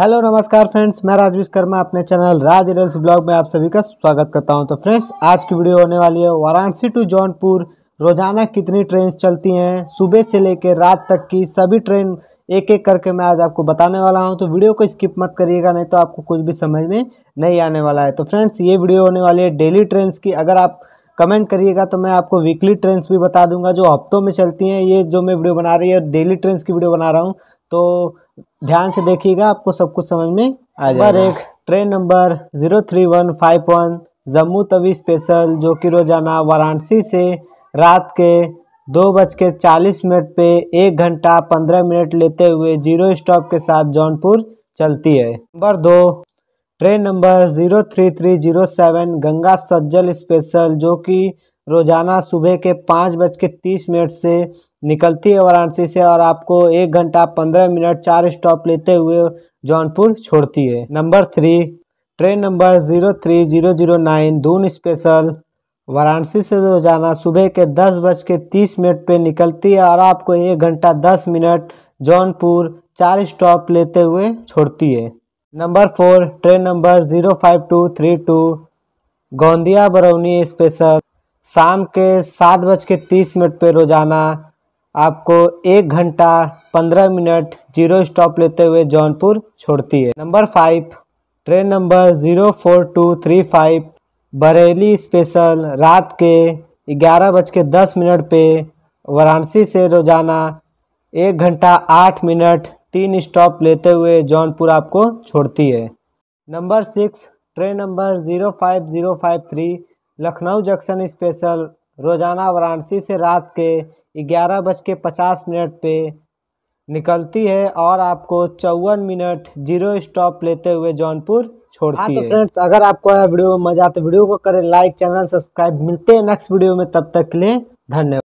hello नमस्कार friends मैं राज विश्वकर्मा अपने चैनल राज रेल्स ब्लॉग में आप सभी का स्वागत करता हूं तो फ्रेंड्स आज की वीडियो होने वाली है वाराणसी टू जौनपुर रोजाना कितनी ट्रेन चलती हैं सुबह से लेकर रात तक की सभी ट्रेन एक एक करके मैं आज आपको बताने वाला हूं तो वीडियो को स्किप मत करिएगा नहीं तो आपको कुछ भी समझ में नहीं आने वाला है तो फ्रेंड्स ये वीडियो होने वाली है डेली ट्रेन की अगर आप कमेंट करिएगा तो मैं आपको वीकली ट्रेंस भी बता दूंगा जो हफ्तों में चलती हैं ये जो मैं वीडियो बना रही है डेली ट्रेंस की वीडियो बना रहा हूँ तो ध्यान से देखिएगा आपको सब कुछ समझ में आ जाएगा एक train number zero three one five one Jammu Tawi special जो कि रोज़ाना वाराणसी से रात के दो बज के चालीस मिनट पे एक घंटा पंद्रह मिनट लेते हुए जीरो स्टॉप के साथ जौनपुर चलती है नंबर दो train number zero three three zero seven Ganga Sutlej special जो कि रोज़ाना सुबह के पाँच बज के तीस मिनट से निकलती है वाराणसी से और आपको एक घंटा पंद्रह मिनट चार स्टॉप लेते हुए जौनपुर छोड़ती है number three train number zero three zero zero nine Doon special Varanasi से रोज़ाना सुबह के दस बज के तीस मिनट पर निकलती है और आपको एक घंटा दस मिनट जौनपुर चार स्टॉप लेते हुए छोड़ती है number four train number zero five two three two Gondia Barauni special शाम के सात बज के तीस मिनट पर रोज़ाना आपको एक घंटा पंद्रह मिनट जीरो स्टॉप लेते हुए जौनपुर छोड़ती है number five train number zero four two three five Bareilly special रात के ग्यारह बज के दस मिनट पर वाराणसी से रोज़ाना एक घंटा आठ मिनट तीन स्टॉप लेते हुए जौनपुर आपको छोड़ती है number six train number zero five zero five three Lucknow junction special रोज़ाना वाराणसी से रात के ग्यारह बज के पचास मिनट पर निकलती है और आपको चौवन मिनट जीरो स्टॉप लेते हुए जौनपुर छोड़ती हाँ तो है फ्रेंड्स अगर आपको यह वीडियो में मजा है वीडियो को करें लाइक चैनल सब्सक्राइब मिलते हैं नेक्स्ट वीडियो में तब तक के लिए धन्यवाद